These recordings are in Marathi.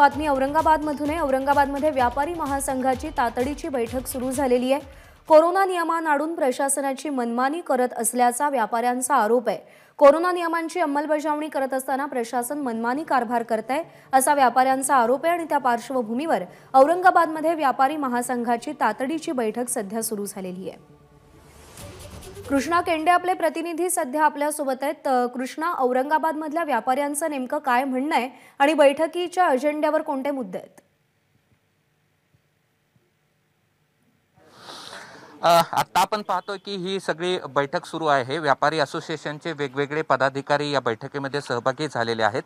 बातमी औरंगाबादमधून आहे औरंगाबादमध्ये व्यापारी महासंघाची तातडीची बैठक सुरू झालेली आहे कोरोना नियमा प्रशासनाची मनमानी करत असल्याचा व्यापाऱ्यांचा आरोप आहे कोरोना नियमांची अंमलबजावणी करत असताना प्रशासन मनमानी कारभार करत आहे असा व्यापाऱ्यांचा आरोप आहे आणि त्या पार्श्वभूमीवर औरंगाबादमध्ये व्यापारी महासंघाची तातडीची बैठक सध्या सुरू झालेली आहे कृष्णा केंडे आपले प्रतिनिधी सध्या आपल्या सोबत आहेत कृष्णा औरंगाबाद मधल्या व्यापाऱ्यांचं नेमकं काय म्हणणं आहे आणि बैठकीच्या अजेंड्यावर कोणते मुद्दे आहेत आता आपण पाहतोय की ही सगळी बैठक सुरू आहे व्यापारी असोसिएशनचे वेगवेगळे पदाधिकारी या बैठकीमध्ये सहभागी झालेले आहेत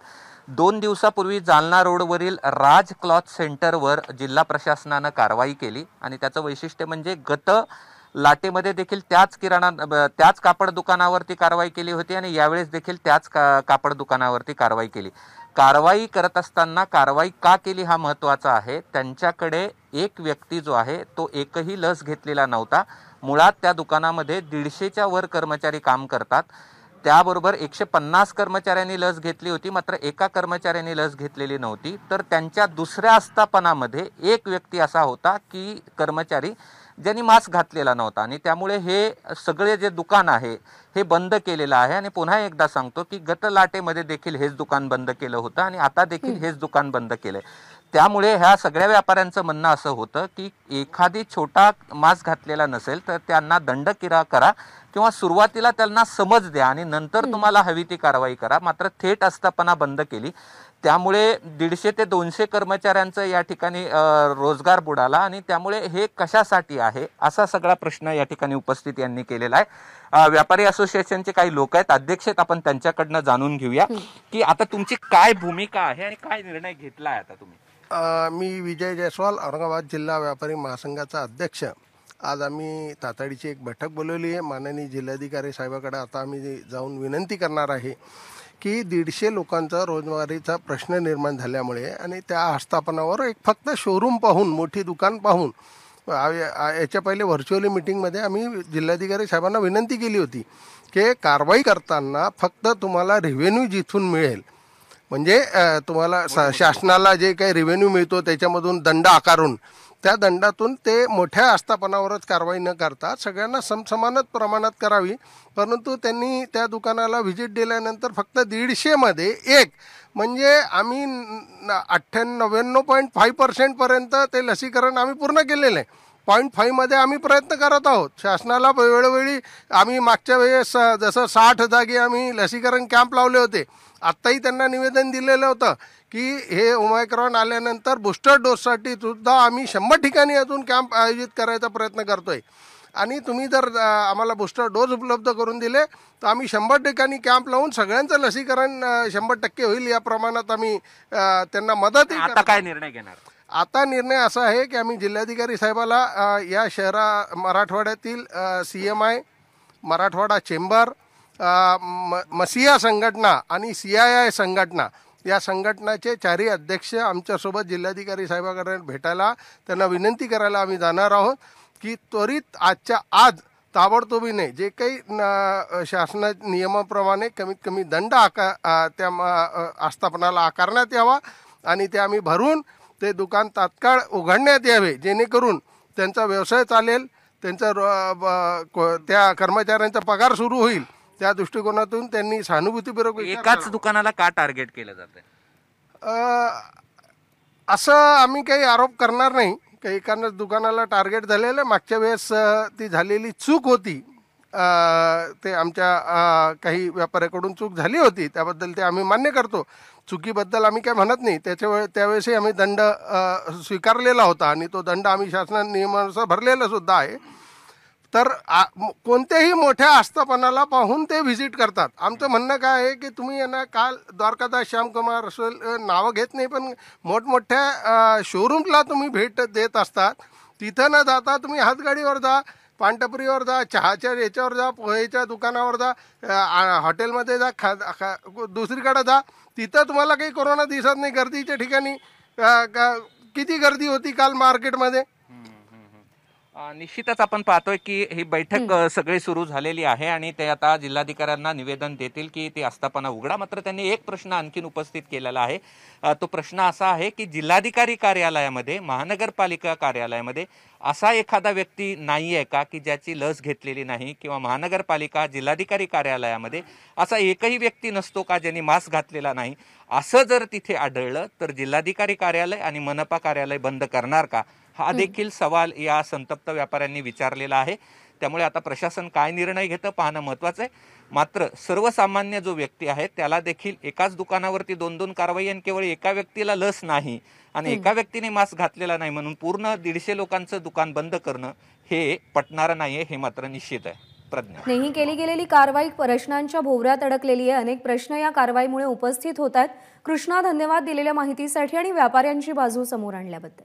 दोन दिवसापूर्वी जालना रोडवरील राज क्लॉथ सेंटरवर जिल्हा प्रशासनानं कारवाई केली आणि त्याचं वैशिष्ट्य म्हणजे गत लाटेमध्ये देखील त्याच किराणा त्याच कापड दुकानावरती कारवाई केली होती आणि यावेळेस देखील त्याच का कापड दुकानावरती कारवाई केली कारवाई करत असताना कारवाई का केली हा महत्त्वाचा आहे त्यांच्याकडे एक व्यक्ती जो आहे तो एकही लस घेतलेला नव्हता मुळात त्या दुकानामध्ये दीडशेच्या वर कर्मचारी काम करतात त्याबरोबर एकशे पन्नास कर्मचाऱ्यांनी लस घेतली होती मात्र एका कर्मचाऱ्याने लस घेतलेली नव्हती तर त्यांच्या दुसऱ्या आस्थापनामध्ये एक व्यक्ती असा होता की कर्मचारी ज्यांनी मास्क घातलेला नव्हता आणि त्यामुळे हे सगळे जे दुकान आहे हे बंद केलेलं आहे आणि पुन्हा एकदा सांगतो की गत लाटेमध्ये देखील हेच दुकान बंद केलं होतं आणि आता देखील हेच दुकान बंद केलंय त्यामुळे ह्या सगळ्या व्यापाऱ्यांचं म्हणणं असं होतं की एखादी छोटा मास्क घातलेला नसेल तर त्यांना दंड किरा करा किंवा सुरुवातीला त्यांना समज द्या आणि नंतर तुम्हाला हवी ती कारवाई करा मात्र थेट आस्थापना बंद केली त्यामुळे दीडशे ते दोनशे कर्मचाऱ्यांचं या ठिकाणी रोजगार बुडाला आणि त्यामुळे हे कशासाठी आहे असा सगळा प्रश्न या ठिकाणी उपस्थित यांनी केलेला आहे व्यापारी असोसिएशनचे काही लोक आहेत अध्यक्ष आहेत आपण त्यांच्याकडनं जाणून घेऊया की आता तुमची काय भूमिका आहे आणि काय निर्णय घेतला आहे आता तुम्ही मी विजय जयस्वाल औरंगाबाद जिल्हा व्यापारी महासंघाचा अध्यक्ष आज आम्ही तातडीची एक बैठक बोलवली आहे माननीय जिल्हाधिकारी साहेबाकडे आता आम्ही जाऊन विनंती करणार आहे की दीडशे लोकांचा रोजगारीचा प्रश्न निर्माण झाल्यामुळे आणि त्या आस्थापनावर एक फक्त शोरूम पाहून मोठी दुकान पाहून याच्या पहिले व्हर्च्युअली मिटिंगमध्ये आम्ही जिल्हाधिकारी साहेबांना विनंती केली होती की कारवाई करताना फक्त तुम्हाला रेव्हेन्यू जिथून मिळेल म्हणजे तुम्हाला शासनाला जे काही रेव्हेन्यू मिळतो त्याच्यामधून दंड आकारून त्या दंडातून ते मोठ्या आस्थापनावरच कारवाई न करता सगळ्यांना समसमानच प्रमाणात करावी परंतु त्यांनी त्या दुकानाला व्हिजिट दिल्यानंतर फक्त दीडशेमध्ये एक म्हणजे आम्ही अठ्ठ्याण्णव नव्याण्णव पॉईंट फाईव्ह पर्सेंटपर्यंत ते लसीकरण आम्ही पूर्ण केलेलं आहे पॉईंट फाईव्हमध्ये आम्ही प्रयत्न करत आहोत शासनाला वेळोवेळी आम्ही मागच्या वेळेस जसं साठ जागी आम्ही लसीकरण कॅम्प लावले होते आत्ताही त्यांना निवेदन दिलेलं होतं की हे ओमायक्रॉन आल्यानंतर बूस्टर डोससाठी सुद्धा आम्ही शंभर ठिकाणी अजून कॅम्प आयोजित करायचा प्रयत्न करतो आहे आणि तुम्ही जर आम्हाला बूस्टर डोस उपलब्ध करून दिले तर आम्ही शंभर ठिकाणी कॅम्प लावून सगळ्यांचं लसीकरण शंभर टक्के होईल या प्रमाणात आम्ही त्यांना मदत आता काय निर्णय घेणार आता निर्णय असा आहे की आम्ही जिल्हाधिकारी साहेबाला या शहरा मराठवाड्यातील C M I Marathwada chamber म मसिया संघटना आणि सी आय आय संघटना या संघटनाचे चारही अध्यक्ष आमच्यासोबत जिल्हाधिकारी साहेबाकडे भेटायला त्यांना विनंती करायला आम्ही जाणार आहोत की त्वरित आजच्या आज ताबडतोबीने जे काही शासना नियमाप्रमाणे कमीत कमी दंड आका त्या आस्थापनाला आकारण्यात यावा आणि ते आम्ही भरून ते दुकान तात्काळ उघडण्यात यावे जेणेकरून त्यांचा व्यवसाय चालेल त्यांचा त्या कर्मचाऱ्यांचा पगार सुरू होईल त्या दृष्टिकोनातून त्यांनी सहानुभूतीपूर्वक एकाच दुकानाला का टार्गेट केलं जातं असं आम्ही काही आरोप करणार नाही काही एकाच दुकानाला टार्गेट झालेलं मागच्या वेळेस ती झालेली चूक होती ते आमच्या काही व्यापाऱ्याकडून चूक झाली होती त्याबद्दल ते आम्ही मान्य करतो चुकीबद्दल आम्ही काय म्हणत नाही त्याच्या त्यावेळेसही आम्ही दंड स्वीकारलेला होता आणि तो दंड आम्ही शासना नियमानुसार भरलेला सुद्धा आहे तर आ कोणत्याही मोठ्या आस्थापनाला पाहून ते व्हिजिट करतात आमचं म्हणणं काय आहे की तुम्ही यांना काल द्वारकादास श्यामकुमार असेल नावं घेत नाही पण मोठमोठ्या शोरूमला तुम्ही भेट देत असतात तिथं न जाता तुम्ही हातगाडीवर जा पानटपरीवर जा चहाच्या याच्यावर जा पोहेच्या दुकानावर जा हॉटेलमध्ये जा खा खा दुसरीकडे जा तिथं तुम्हाला काही कोरोना दिसत नाही गर्दीच्या ठिकाणी किती गर्दी होती काल मार्केटमध्ये निश्चितच आपण पाहतोय की ही बैठक सगळी सुरू झालेली आहे आणि ते आता जिल्हाधिकाऱ्यांना निवेदन देतील की ती आस्थापना उघडा मात्र त्यांनी एक प्रश्न आणखीन उपस्थित केलेला आहे तो प्रश्न असा आहे की जिल्हाधिकारी कार्यालयामध्ये महानगरपालिका कार्यालयामध्ये असा एखादा व्यक्ती नाही आहे का की ज्याची लस घेतलेली नाही किंवा महानगरपालिका जिल्हाधिकारी कार्यालयामध्ये असा एकही व्यक्ती नसतो का ज्यांनी मास्क घातलेला नाही असं जर तिथे आढळलं तर जिल्हाधिकारी कार्यालय आणि मनपा कार्यालय बंद करणार का हा देखील सवाल या संतप्त व्यापाऱ्यांनी विचारलेला आहे त्यामुळे आता प्रशासन काय निर्णय घेतं पाहणं महत्वाचं आहे मात्र सर्वसामान्य जो व्यक्ती आहे त्याला देखील एकाच दुकानावरती दोन दोन कारवाई आणि केवळ एका व्यक्तीला लस नाही आणि एका व्यक्तीने मास्क घातलेला नाही म्हणून पूर्ण दीडशे लोकांचं दुकान बंद करणं हे पटणार नाही हे मात्र निश्चित आहे नाही केली गेलेली कारवाई प्रश्नांच्या भोवऱ्यात अडकलेली आहे अनेक प्रश्न या कारवाईमुळे उपस्थित होत आहेत कृष्णा धन्यवाद दिलेल्या माहितीसाठी आणि व्यापाऱ्यांची बाजू समोर आणल्याबद्दल